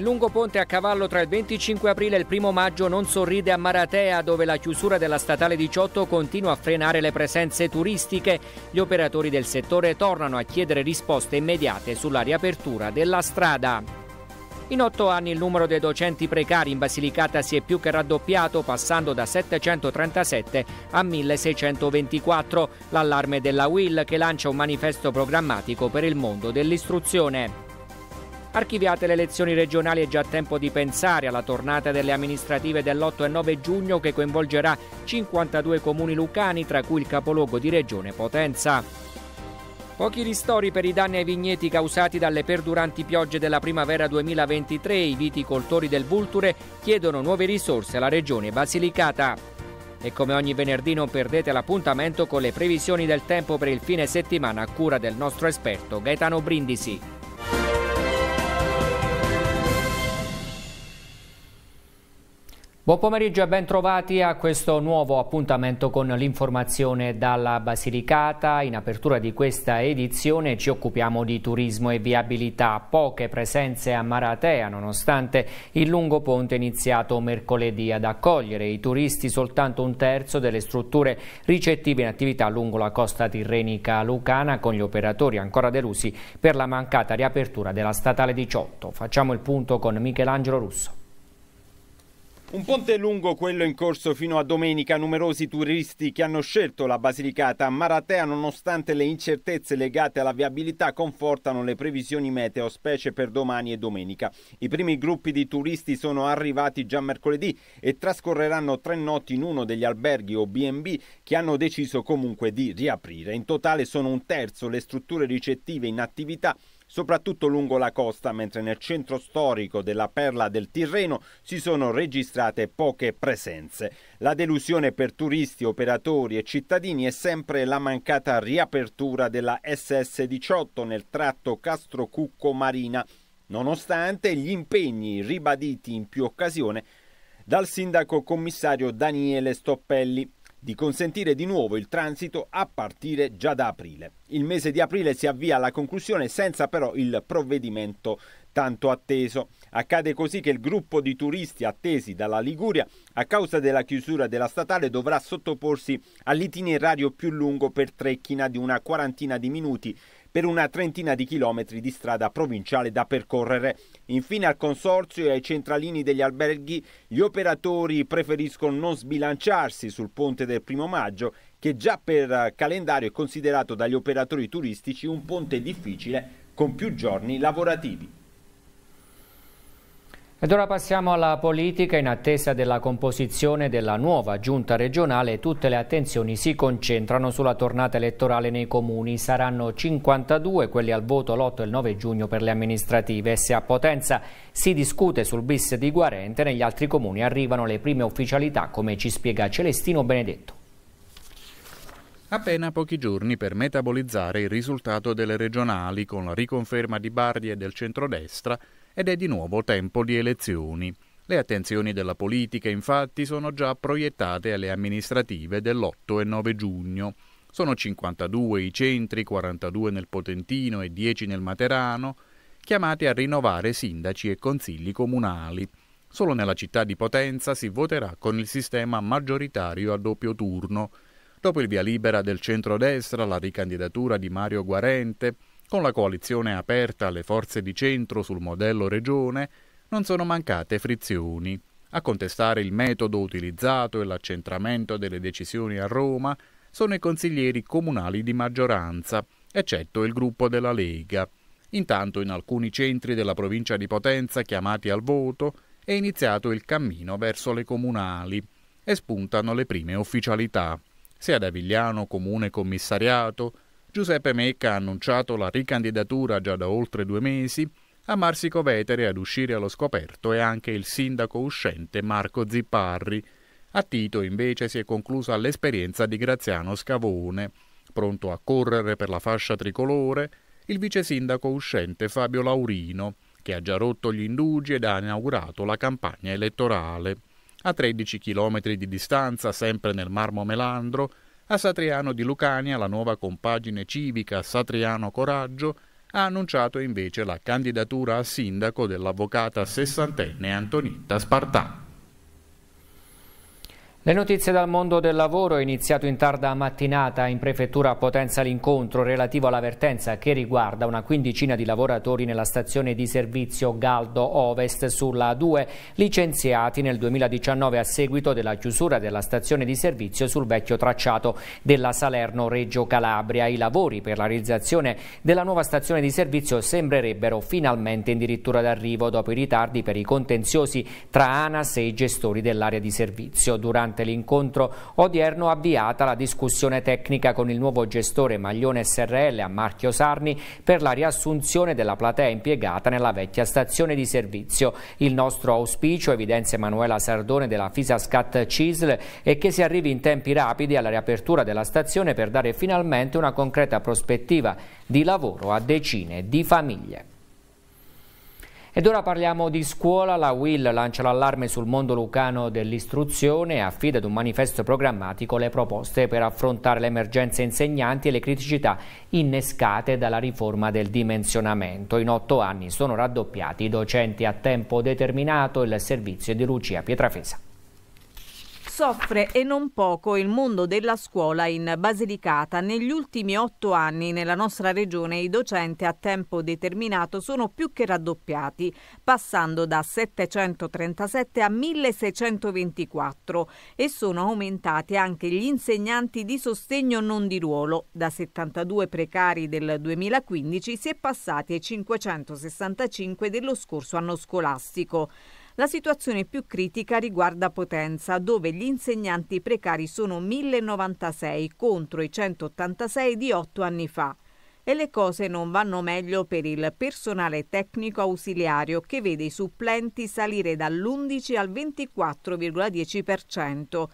Il lungo ponte a cavallo tra il 25 aprile e il 1 maggio non sorride a Maratea, dove la chiusura della statale 18 continua a frenare le presenze turistiche. Gli operatori del settore tornano a chiedere risposte immediate sulla riapertura della strada. In otto anni il numero dei docenti precari in Basilicata si è più che raddoppiato, passando da 737 a 1624. L'allarme della UIL che lancia un manifesto programmatico per il mondo dell'istruzione. Archiviate le elezioni regionali è già tempo di pensare alla tornata delle amministrative dell'8 e 9 giugno che coinvolgerà 52 comuni lucani, tra cui il capoluogo di regione Potenza. Pochi ristori per i danni ai vigneti causati dalle perduranti piogge della primavera 2023. I viticoltori del Vulture chiedono nuove risorse alla regione Basilicata. E come ogni venerdì non perdete l'appuntamento con le previsioni del tempo per il fine settimana a cura del nostro esperto Gaetano Brindisi. Buon pomeriggio e ben trovati a questo nuovo appuntamento con l'informazione dalla Basilicata. In apertura di questa edizione ci occupiamo di turismo e viabilità. Poche presenze a Maratea nonostante il lungo ponte iniziato mercoledì ad accogliere i turisti soltanto un terzo delle strutture ricettive in attività lungo la costa tirrenica lucana con gli operatori ancora delusi per la mancata riapertura della statale 18. Facciamo il punto con Michelangelo Russo. Un ponte lungo quello in corso fino a domenica, numerosi turisti che hanno scelto la Basilicata. Maratea, nonostante le incertezze legate alla viabilità, confortano le previsioni meteo, specie per domani e domenica. I primi gruppi di turisti sono arrivati già mercoledì e trascorreranno tre notti in uno degli alberghi o B&B che hanno deciso comunque di riaprire. In totale sono un terzo le strutture ricettive in attività soprattutto lungo la costa, mentre nel centro storico della perla del Tirreno si sono registrate poche presenze. La delusione per turisti, operatori e cittadini è sempre la mancata riapertura della SS18 nel tratto Castrocucco Marina, nonostante gli impegni ribaditi in più occasioni dal sindaco commissario Daniele Stoppelli di consentire di nuovo il transito a partire già da aprile. Il mese di aprile si avvia alla conclusione senza però il provvedimento tanto atteso. Accade così che il gruppo di turisti attesi dalla Liguria, a causa della chiusura della statale, dovrà sottoporsi all'itinerario più lungo per Trecchina di una quarantina di minuti per una trentina di chilometri di strada provinciale da percorrere. Infine al consorzio e ai centralini degli alberghi gli operatori preferiscono non sbilanciarsi sul ponte del primo maggio che già per eh, calendario è considerato dagli operatori turistici un ponte difficile con più giorni lavorativi. Ed ora passiamo alla politica. In attesa della composizione della nuova giunta regionale, tutte le attenzioni si concentrano sulla tornata elettorale nei comuni. Saranno 52 quelli al voto l'8 e il 9 giugno per le amministrative. Se a Potenza si discute sul bis di Guarente, negli altri comuni arrivano le prime ufficialità, come ci spiega Celestino Benedetto. Appena pochi giorni per metabolizzare il risultato delle regionali con la riconferma di Bardi e del centrodestra, ed è di nuovo tempo di elezioni. Le attenzioni della politica infatti sono già proiettate alle amministrative dell'8 e 9 giugno. Sono 52 i centri, 42 nel Potentino e 10 nel Materano, chiamati a rinnovare sindaci e consigli comunali. Solo nella città di Potenza si voterà con il sistema maggioritario a doppio turno. Dopo il via libera del centrodestra, la ricandidatura di Mario Guarente, con la coalizione aperta alle forze di centro sul modello regione, non sono mancate frizioni. A contestare il metodo utilizzato e l'accentramento delle decisioni a Roma sono i consiglieri comunali di maggioranza, eccetto il gruppo della Lega. Intanto in alcuni centri della provincia di Potenza chiamati al voto è iniziato il cammino verso le comunali e spuntano le prime ufficialità. Sia da Vigliano, comune commissariato, Giuseppe Mecca ha annunciato la ricandidatura già da oltre due mesi a Marsico Vetere ad uscire allo scoperto è anche il sindaco uscente Marco Zipparri. A Tito invece si è conclusa l'esperienza di Graziano Scavone. Pronto a correre per la fascia tricolore, il vice sindaco uscente Fabio Laurino, che ha già rotto gli indugi ed ha inaugurato la campagna elettorale. A 13 km di distanza, sempre nel marmo melandro, a Satriano di Lucania la nuova compagine civica Satriano Coraggio ha annunciato invece la candidatura a sindaco dell'avvocata sessantenne Antonietta Spartano. Le notizie dal mondo del lavoro è iniziato in tarda mattinata in prefettura a Potenza l'incontro relativo all'avvertenza che riguarda una quindicina di lavoratori nella stazione di servizio Galdo Ovest sulla A2 licenziati nel 2019 a seguito della chiusura della stazione di servizio sul vecchio tracciato della Salerno-Reggio Calabria. I lavori per la realizzazione della nuova stazione di servizio sembrerebbero finalmente in dirittura d'arrivo dopo i ritardi per i contenziosi tra ANAS e i gestori dell'area di servizio. Durante durante l'incontro odierno avviata la discussione tecnica con il nuovo gestore Maglione SRL a Marchio Sarni per la riassunzione della platea impiegata nella vecchia stazione di servizio. Il nostro auspicio, evidenzia Emanuela Sardone della Fisascat CISL, è che si arrivi in tempi rapidi alla riapertura della stazione per dare finalmente una concreta prospettiva di lavoro a decine di famiglie. Ed ora parliamo di scuola, la WIL lancia l'allarme sul mondo lucano dell'istruzione e affida ad un manifesto programmatico le proposte per affrontare le emergenze insegnanti e le criticità innescate dalla riforma del dimensionamento. In otto anni sono raddoppiati i docenti a tempo determinato, il servizio di Lucia Pietrafesa. Soffre e non poco il mondo della scuola in Basilicata. Negli ultimi otto anni nella nostra regione i docenti a tempo determinato sono più che raddoppiati, passando da 737 a 1624 e sono aumentati anche gli insegnanti di sostegno non di ruolo. Da 72 precari del 2015 si è passati ai 565 dello scorso anno scolastico. La situazione più critica riguarda Potenza, dove gli insegnanti precari sono 1096 contro i 186 di otto anni fa. E le cose non vanno meglio per il personale tecnico ausiliario che vede i supplenti salire dall'11 al 24,10%,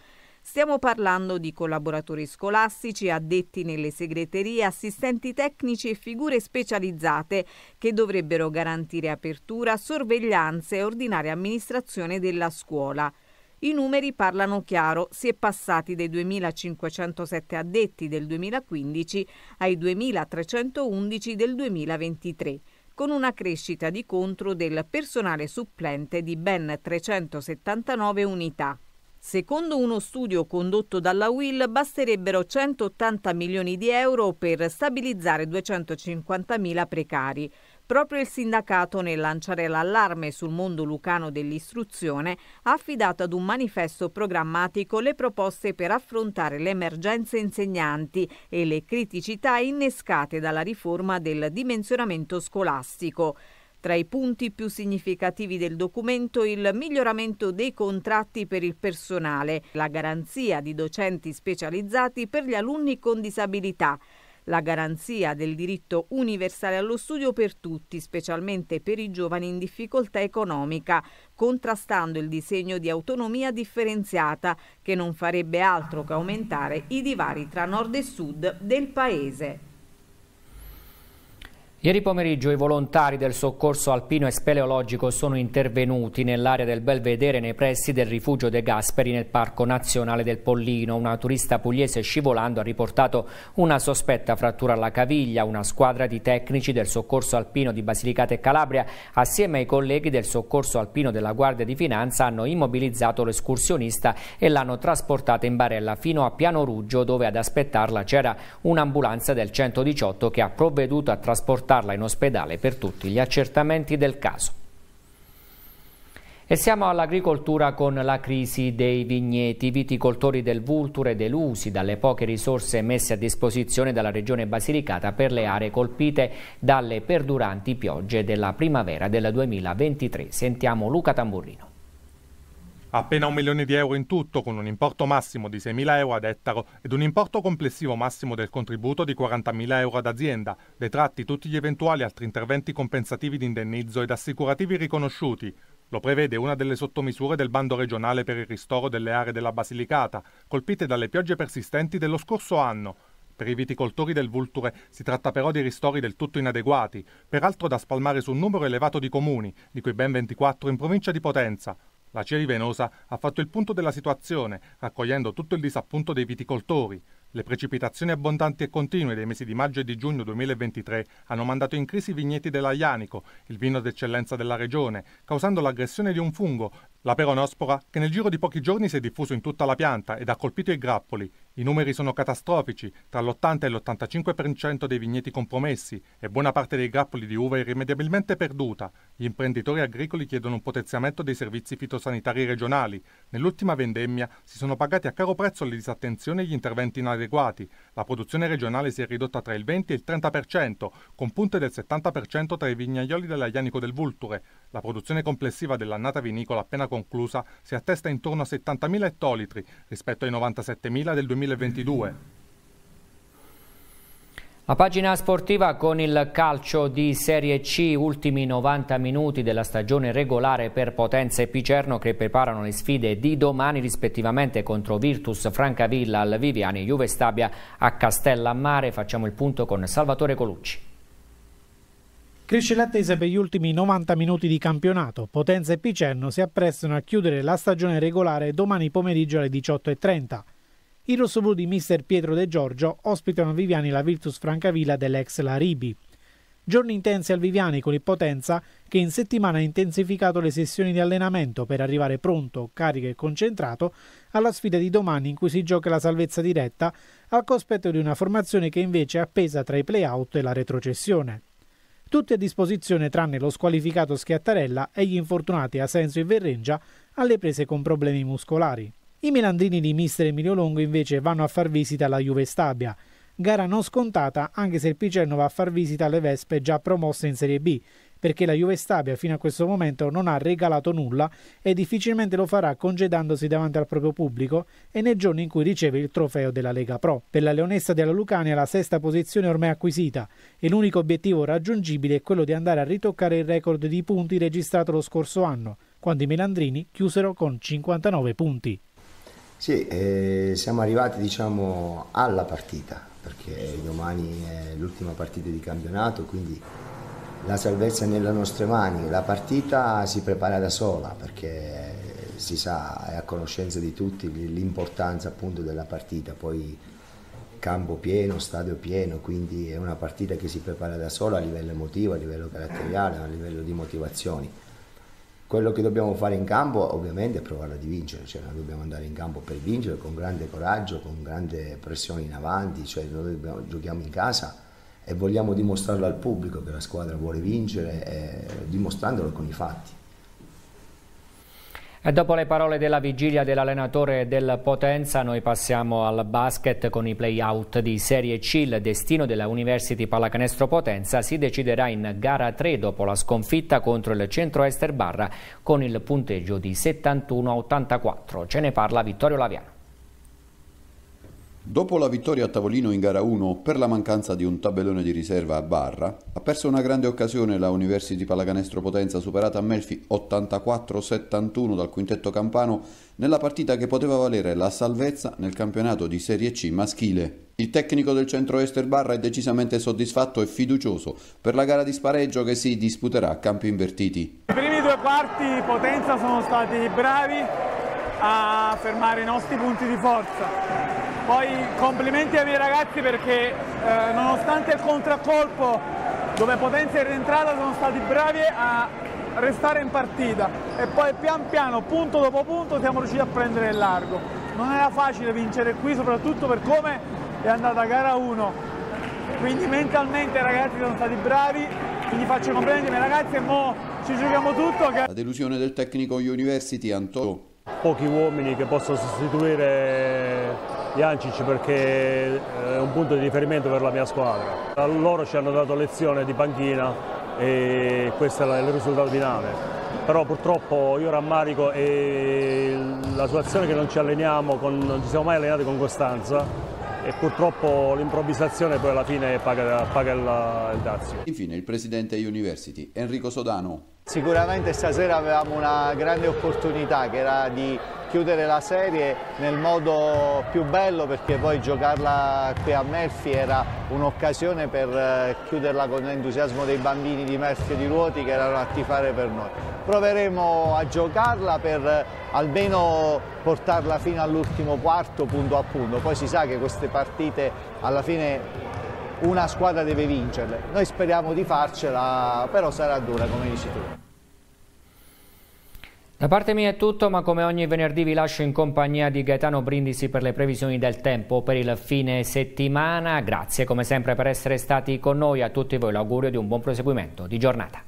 Stiamo parlando di collaboratori scolastici, addetti nelle segreterie, assistenti tecnici e figure specializzate che dovrebbero garantire apertura, sorveglianza e ordinaria amministrazione della scuola. I numeri parlano chiaro, si è passati dai 2.507 addetti del 2015 ai 2.311 del 2023 con una crescita di contro del personale supplente di ben 379 unità. Secondo uno studio condotto dalla UIL basterebbero 180 milioni di euro per stabilizzare 250 mila precari. Proprio il sindacato, nel lanciare l'allarme sul mondo lucano dell'istruzione, ha affidato ad un manifesto programmatico le proposte per affrontare le emergenze insegnanti e le criticità innescate dalla riforma del dimensionamento scolastico. Tra i punti più significativi del documento il miglioramento dei contratti per il personale, la garanzia di docenti specializzati per gli alunni con disabilità, la garanzia del diritto universale allo studio per tutti, specialmente per i giovani in difficoltà economica, contrastando il disegno di autonomia differenziata che non farebbe altro che aumentare i divari tra nord e sud del Paese. Ieri pomeriggio i volontari del soccorso alpino e speleologico sono intervenuti nell'area del Belvedere nei pressi del rifugio De Gasperi nel Parco Nazionale del Pollino. Una turista pugliese scivolando ha riportato una sospetta frattura alla caviglia. Una squadra di tecnici del soccorso alpino di Basilicata e Calabria assieme ai colleghi del soccorso alpino della Guardia di Finanza hanno immobilizzato l'escursionista e l'hanno trasportata in barella fino a Piano Ruggio dove ad aspettarla c'era un'ambulanza del 118 che ha provveduto a trasportare portarla in ospedale per tutti gli accertamenti del caso. E siamo all'agricoltura con la crisi dei vigneti. I viticoltori del Vulture delusi dalle poche risorse messe a disposizione dalla regione Basilicata per le aree colpite dalle perduranti piogge della primavera del 2023. Sentiamo Luca Tamburrino appena un milione di euro in tutto, con un importo massimo di 6.000 euro ad ettaro ed un importo complessivo massimo del contributo di 40.000 euro ad azienda, detratti tutti gli eventuali altri interventi compensativi di indennizzo ed assicurativi riconosciuti. Lo prevede una delle sottomisure del bando regionale per il ristoro delle aree della Basilicata, colpite dalle piogge persistenti dello scorso anno, per i viticoltori del Vulture si tratta però di ristori del tutto inadeguati, peraltro da spalmare su un numero elevato di comuni, di cui ben 24 in provincia di Potenza. La Ceri Venosa ha fatto il punto della situazione, raccogliendo tutto il disappunto dei viticoltori. Le precipitazioni abbondanti e continue dei mesi di maggio e di giugno 2023 hanno mandato in crisi i vigneti dell'Aianico, il vino d'eccellenza della regione, causando l'aggressione di un fungo, la peronospora, che nel giro di pochi giorni si è diffuso in tutta la pianta ed ha colpito i grappoli, i numeri sono catastrofici, tra l'80 e l'85% dei vigneti compromessi e buona parte dei grappoli di uva irrimediabilmente perduta. Gli imprenditori agricoli chiedono un potenziamento dei servizi fitosanitari regionali. Nell'ultima vendemmia si sono pagati a caro prezzo le disattenzioni e gli interventi inadeguati. La produzione regionale si è ridotta tra il 20 e il 30%, con punte del 70% tra i vignaioli dell'Aianico del Vulture. La produzione complessiva dell'annata vinicola appena conclusa si attesta intorno a 70.000 ettolitri rispetto ai 97.000 del 2020. 2022. La pagina sportiva con il calcio di Serie C, ultimi 90 minuti della stagione regolare per Potenza e Picerno che preparano le sfide di domani rispettivamente contro Virtus Francavilla al Viviani, Juve Stabia a Castellammare. Facciamo il punto con Salvatore Colucci. Cresce l'attesa per gli ultimi 90 minuti di campionato. Potenza e Picerno si apprestano a chiudere la stagione regolare domani pomeriggio alle 18.30. I rossoblù di mister Pietro De Giorgio ospitano a Viviani la Virtus Francavilla dell'ex Laribi. Giorni intensi al Viviani con il Potenza che in settimana ha intensificato le sessioni di allenamento per arrivare pronto, carico e concentrato alla sfida di domani in cui si gioca la salvezza diretta al cospetto di una formazione che invece è appesa tra i play-out e la retrocessione. Tutti a disposizione tranne lo squalificato Schiattarella e gli infortunati Asensio e Verrengia alle prese con problemi muscolari. I melandrini di mister Emilio Longo invece vanno a far visita alla Juve Stabia, gara non scontata anche se il Picerno va a far visita alle Vespe già promosse in Serie B, perché la Juve Stabia fino a questo momento non ha regalato nulla e difficilmente lo farà congedandosi davanti al proprio pubblico e nei giorni in cui riceve il trofeo della Lega Pro. Per la Leonessa della Lucania la sesta posizione è ormai acquisita e l'unico obiettivo raggiungibile è quello di andare a ritoccare il record di punti registrato lo scorso anno, quando i Melandrini chiusero con 59 punti. Sì, eh, siamo arrivati diciamo, alla partita, perché domani è l'ultima partita di campionato, quindi la salvezza è nelle nostre mani. La partita si prepara da sola, perché si sa, è a conoscenza di tutti l'importanza appunto della partita. Poi campo pieno, stadio pieno, quindi è una partita che si prepara da sola a livello emotivo, a livello caratteriale, a livello di motivazioni. Quello che dobbiamo fare in campo ovviamente è provare a vincere, cioè noi dobbiamo andare in campo per vincere con grande coraggio, con grande pressione in avanti, cioè noi dobbiamo, giochiamo in casa e vogliamo dimostrarlo al pubblico che la squadra vuole vincere, eh, dimostrandolo con i fatti. E dopo le parole della vigilia dell'allenatore del Potenza, noi passiamo al basket con i play-out di Serie C. Il destino della University Pallacanestro Potenza si deciderà in gara 3 dopo la sconfitta contro il centro Ester Barra con il punteggio di 71-84. Ce ne parla Vittorio Laviano. Dopo la vittoria a tavolino in gara 1 per la mancanza di un tabellone di riserva a barra, ha perso una grande occasione la University Pallacanestro Potenza superata a Melfi 84-71 dal quintetto campano nella partita che poteva valere la salvezza nel campionato di Serie C maschile. Il tecnico del centro Ester Barra è decisamente soddisfatto e fiducioso per la gara di spareggio che si disputerà a campi invertiti. I primi due quarti Potenza sono stati bravi a fermare i nostri punti di forza poi complimenti ai miei ragazzi perché eh, nonostante il contraccolpo dove Potenza è rientrata sono stati bravi a restare in partita e poi pian piano, punto dopo punto, siamo riusciti a prendere il largo. Non era facile vincere qui, soprattutto per come è andata gara 1. Quindi mentalmente i ragazzi sono stati bravi, quindi faccio complimenti ai miei ragazzi e mo ci giochiamo tutto. La delusione del tecnico University Antonio Pochi uomini che possono sostituire Jancic perché eh, è un punto di riferimento per la mia squadra. A loro ci hanno dato lezione di panchina e questo è il risultato finale. Però purtroppo io rammarico e la situazione è che non ci alleniamo, con, non ci siamo mai allenati con costanza e purtroppo l'improvvisazione poi alla fine paga, paga il, il Dazio. Infine il presidente University, Enrico Sodano. Sicuramente stasera avevamo una grande opportunità che era di chiudere la serie nel modo più bello perché poi giocarla qui a Melfi era un'occasione per eh, chiuderla con l'entusiasmo dei bambini di Melfi e di Ruoti che erano a tifare per noi. Proveremo a giocarla per eh, almeno portarla fino all'ultimo quarto punto a punto, poi si sa che queste partite alla fine una squadra deve vincerle, noi speriamo di farcela però sarà dura come dici tu. Da parte mia è tutto, ma come ogni venerdì vi lascio in compagnia di Gaetano Brindisi per le previsioni del tempo per il fine settimana. Grazie come sempre per essere stati con noi, a tutti voi l'augurio di un buon proseguimento di giornata.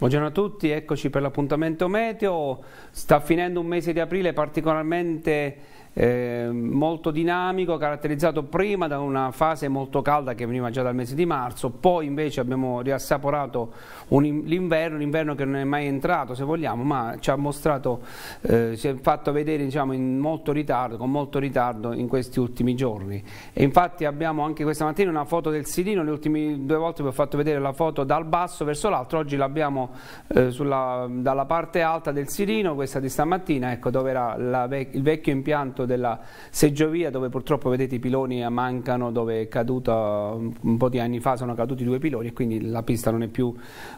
Buongiorno a tutti, eccoci per l'appuntamento meteo. Sta finendo un mese di aprile particolarmente eh, molto dinamico, caratterizzato prima da una fase molto calda che veniva già dal mese di marzo, poi invece abbiamo riassaporato l'inverno, l'inverno che non è mai entrato se vogliamo, ma ci ha mostrato, eh, si è fatto vedere diciamo, molto ritardo, con molto ritardo in questi ultimi giorni. E infatti abbiamo anche questa mattina una foto del Silino, le ultime due volte vi ho fatto vedere la foto dal basso verso l'alto, oggi l'abbiamo eh, dalla parte alta del Silino, questa di stamattina, ecco, dove era la, il vecchio impianto tratto della seggiovia dove purtroppo vedete i piloni mancano, dove è caduta un po' di anni fa sono caduti due piloni e quindi la pista non è più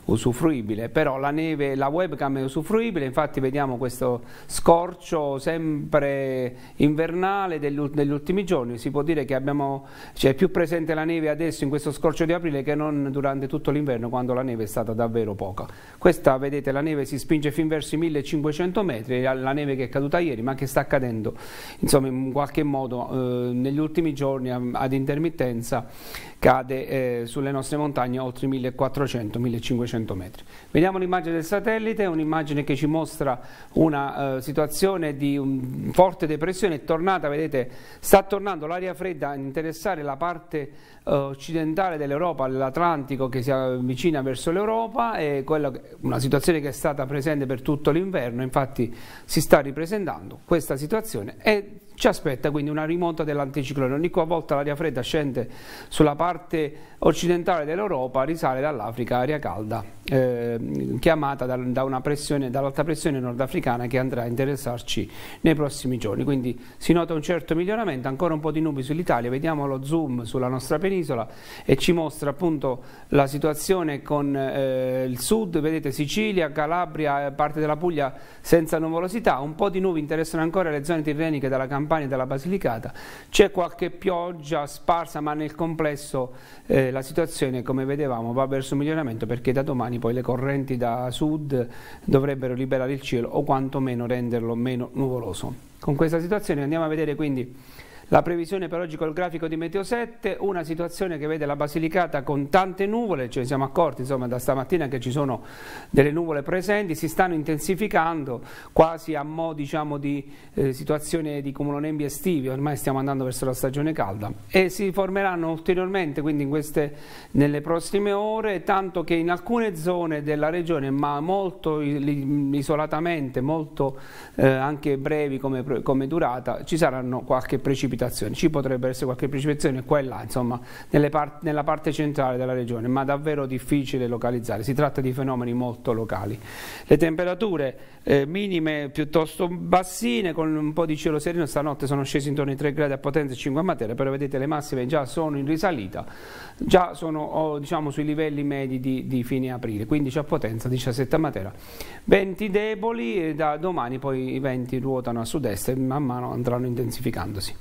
usufruibile, però la neve, la webcam è usufruibile, infatti vediamo questo scorcio sempre invernale degli ultimi giorni, si può dire che abbiamo, cioè, è più presente la neve adesso in questo scorcio di aprile che non durante tutto l'inverno quando la neve è stata davvero poca. Questa vedete la neve si spinge fin verso i 1500 metri, la neve che è caduta ieri ma che sta accadendo insomma in qualche modo eh, negli ultimi giorni ad intermittenza cade eh, sulle nostre montagne oltre 1400-1500 metri. Vediamo l'immagine del satellite, un'immagine che ci mostra una eh, situazione di un, mm, forte depressione, è tornata, vedete, sta tornando l'aria fredda a interessare la parte eh, occidentale dell'Europa, l'Atlantico che si avvicina verso l'Europa, è quella, una situazione che è stata presente per tutto l'inverno, infatti si sta ripresentando questa situazione e ci aspetta quindi una rimonta dell'anticiclone. Ogni volta l'aria fredda scende sulla parte occidentale dell'Europa, risale dall'Africa aria calda eh, chiamata da, da una pressione, dall'alta pressione nordafricana che andrà a interessarci nei prossimi giorni. Quindi si nota un certo miglioramento, ancora un po' di nubi sull'Italia, vediamo lo zoom sulla nostra penisola e ci mostra appunto la situazione con eh, il sud, vedete Sicilia, Calabria, eh, parte della Puglia senza nuvolosità, un po' di nubi interessano ancora le zone tirreniche dalla Campania e dalla Basilicata, c'è qualche pioggia sparsa ma nel complesso eh, la situazione come vedevamo va verso un miglioramento perché da domani domani poi le correnti da sud dovrebbero liberare il cielo o quantomeno renderlo meno nuvoloso. Con questa situazione andiamo a vedere quindi la previsione per oggi col grafico di Meteo 7, una situazione che vede la Basilicata con tante nuvole, ce ne siamo accorti insomma, da stamattina che ci sono delle nuvole presenti, si stanno intensificando quasi a mo' diciamo, di eh, situazione di cumulonembi estivi, ormai stiamo andando verso la stagione calda e si formeranno ulteriormente quindi queste, nelle prossime ore, tanto che in alcune zone della regione, ma molto isolatamente, molto eh, anche brevi come, come durata, ci saranno qualche precipitazione precipitazioni, ci potrebbero essere qualche precipitazione qua e là, insomma, part nella parte centrale della regione, ma davvero difficile localizzare, si tratta di fenomeni molto locali. Le temperature eh, minime piuttosto bassine, con un po' di cielo sereno, stanotte sono scesi intorno ai 3 gradi a Potenza e 5 a Matera, però vedete le massime già sono in risalita, già sono oh, diciamo, sui livelli medi di, di fine aprile, 15 a Potenza, 17 a Matera, venti deboli e da domani poi i venti ruotano a sud-est e man mano andranno intensificandosi.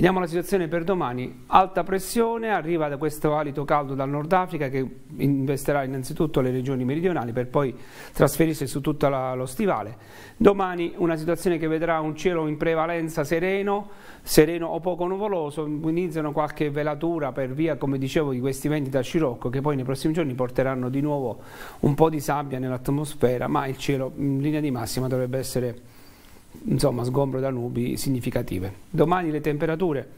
Vediamo la situazione per domani, alta pressione, arriva da questo alito caldo dal Nord Africa che investerà innanzitutto le regioni meridionali per poi trasferirsi su tutto la, lo stivale. Domani una situazione che vedrà un cielo in prevalenza sereno, sereno o poco nuvoloso, iniziano qualche velatura per via, come dicevo, di questi venti da scirocco che poi nei prossimi giorni porteranno di nuovo un po' di sabbia nell'atmosfera, ma il cielo in linea di massima dovrebbe essere insomma, sgombro da nubi significative. Domani le temperature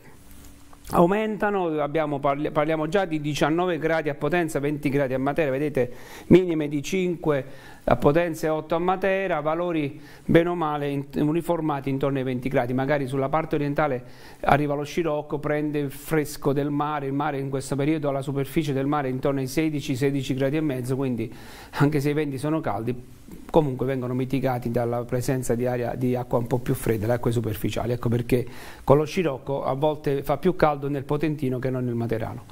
aumentano, abbiamo, parliamo già di 19 gradi a potenza, 20 gradi a materia, vedete minime di 5 a Potenza e 8 a Matera, valori bene o male uniformati intorno ai 20 gradi, magari sulla parte orientale arriva lo scirocco, prende il fresco del mare, il mare in questo periodo alla superficie del mare è intorno ai 16-16 gradi e mezzo, quindi anche se i venti sono caldi comunque vengono mitigati dalla presenza di, aria, di acqua un po' più fredda, le acque superficiali, ecco perché con lo scirocco a volte fa più caldo nel Potentino che non nel Materano.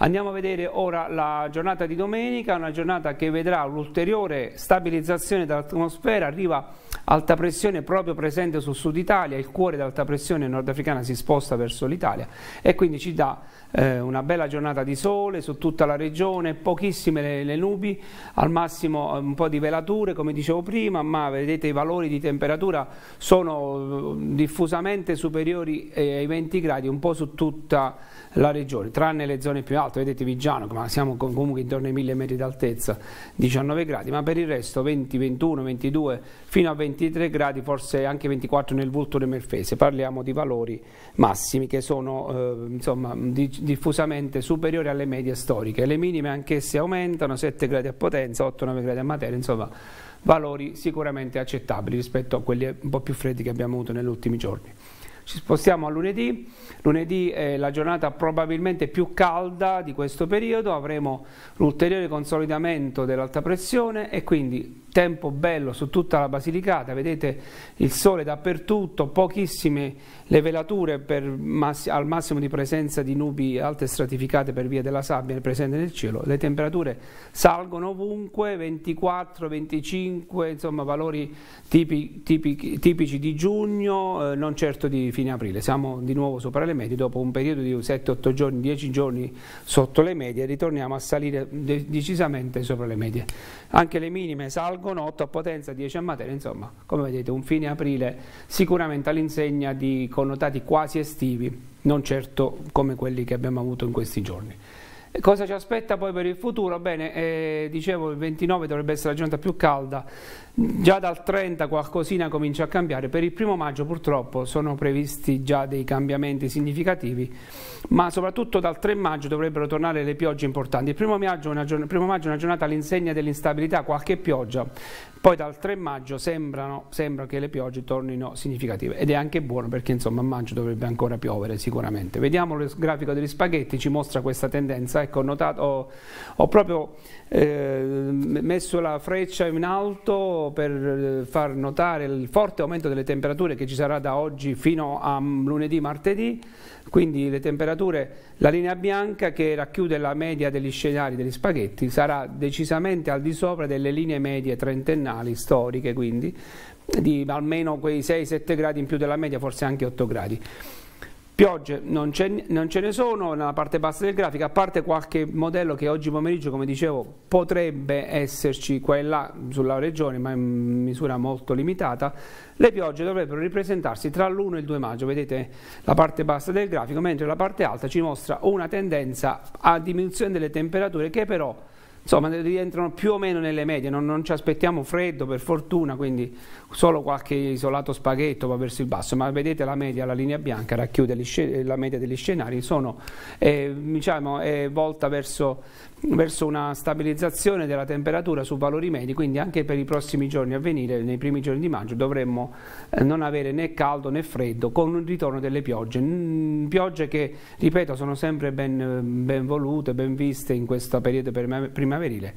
Andiamo a vedere ora la giornata di domenica, una giornata che vedrà un'ulteriore stabilizzazione dell'atmosfera, arriva alta pressione proprio presente sul sud Italia, il cuore dell'alta pressione nordafricana si sposta verso l'Italia e quindi ci dà eh, una bella giornata di sole su tutta la regione, pochissime le, le nubi, al massimo eh, un po' di velature come dicevo prima, ma vedete i valori di temperatura sono eh, diffusamente superiori eh, ai 20 gradi un po' su tutta la regione, tranne le zone più alte alto, vedete Vigiano, ma siamo comunque intorno ai 1000 metri d'altezza, 19 gradi, ma per il resto 20, 21, 22, fino a 23 gradi, forse anche 24 nel Vulture Merfese, parliamo di valori massimi che sono eh, insomma, di, diffusamente superiori alle medie storiche, le minime anch'esse aumentano, 7 gradi a potenza, 8-9 gradi a materia, insomma valori sicuramente accettabili rispetto a quelli un po' più freddi che abbiamo avuto negli ultimi giorni. Ci spostiamo a lunedì, lunedì è la giornata probabilmente più calda di questo periodo, avremo l'ulteriore consolidamento dell'alta pressione e quindi tempo bello su tutta la Basilicata, vedete il sole dappertutto, pochissime le velature massi al massimo di presenza di nubi alte stratificate per via della sabbia presente nel cielo, le temperature salgono ovunque, 24, 25, insomma valori tipi, tipi, tipici di giugno, eh, non certo di fine fine aprile. Siamo di nuovo sopra le medie, dopo un periodo di 7-8 giorni, 10 giorni sotto le medie, ritorniamo a salire decisamente sopra le medie. Anche le minime salgono 8 a potenza, 10 a materia, insomma, come vedete un fine aprile sicuramente all'insegna di connotati quasi estivi, non certo come quelli che abbiamo avuto in questi giorni. Cosa ci aspetta poi per il futuro? Bene, eh, dicevo il 29 dovrebbe essere la giornata più calda, già dal 30 qualcosina comincia a cambiare, per il primo maggio purtroppo sono previsti già dei cambiamenti significativi, ma soprattutto dal 3 maggio dovrebbero tornare le piogge importanti. Il primo maggio è una, giorn primo maggio è una giornata all'insegna dell'instabilità, qualche pioggia, poi dal 3 maggio sembrano, sembra che le piogge tornino significative ed è anche buono perché insomma a maggio dovrebbe ancora piovere sicuramente. Vediamo il grafico degli spaghetti, ci mostra questa tendenza. Ecco, ho, notato, ho, ho proprio eh, messo la freccia in alto per far notare il forte aumento delle temperature che ci sarà da oggi fino a lunedì, martedì, quindi le temperature la linea bianca che racchiude la media degli scenari degli spaghetti sarà decisamente al di sopra delle linee medie trentennali storiche, quindi di almeno quei 6-7 gradi in più della media, forse anche 8 gradi. Piogge non ce, non ce, ne sono nella parte bassa del grafico, a parte qualche modello che oggi pomeriggio, come dicevo, potrebbe esserci qua e là sulla regione, ma in misura molto limitata. Le piogge dovrebbero ripresentarsi tra l'1 e il 2 maggio, vedete la parte bassa del grafico, mentre la parte alta ci mostra una tendenza a diminuzione delle temperature che però insomma rientrano più o meno nelle medie, non, non, ci aspettiamo freddo per fortuna, quindi solo qualche isolato spaghetto va verso il basso, ma vedete la media, la linea bianca racchiude la media degli scenari, sono eh, diciamo, eh, volta verso verso una stabilizzazione della temperatura su valori medi, quindi anche per i prossimi giorni a venire, nei primi giorni di maggio, dovremmo eh, non avere né caldo né freddo, con un ritorno delle piogge. Mm, piogge che, ripeto, sono sempre ben, ben volute, ben viste in questo periodo primaverile,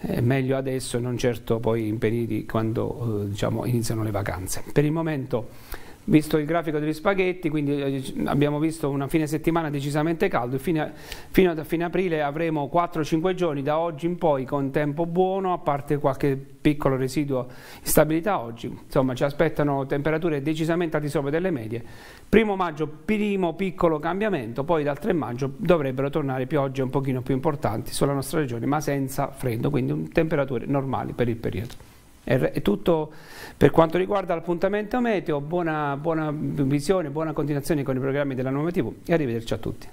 eh, meglio adesso e non certo poi in periodi quando eh, diciamo, iniziano le vacanze. Per il momento visto il grafico degli spaghetti, quindi eh, abbiamo visto una fine settimana decisamente caldo, fino, fino a fine aprile avremo 4-5 giorni da oggi in poi con tempo buono, a parte qualche piccolo residuo di stabilità oggi, insomma ci aspettano temperature decisamente al di sopra delle medie, primo maggio primo piccolo cambiamento, poi dal 3 maggio dovrebbero tornare piogge un pochino più importanti sulla nostra regione, ma senza freddo, quindi temperature normali per il periodo. È tutto per quanto riguarda l'appuntamento meteo, buona, buona visione, buona continuazione con i programmi della nuova TV e arrivederci a tutti.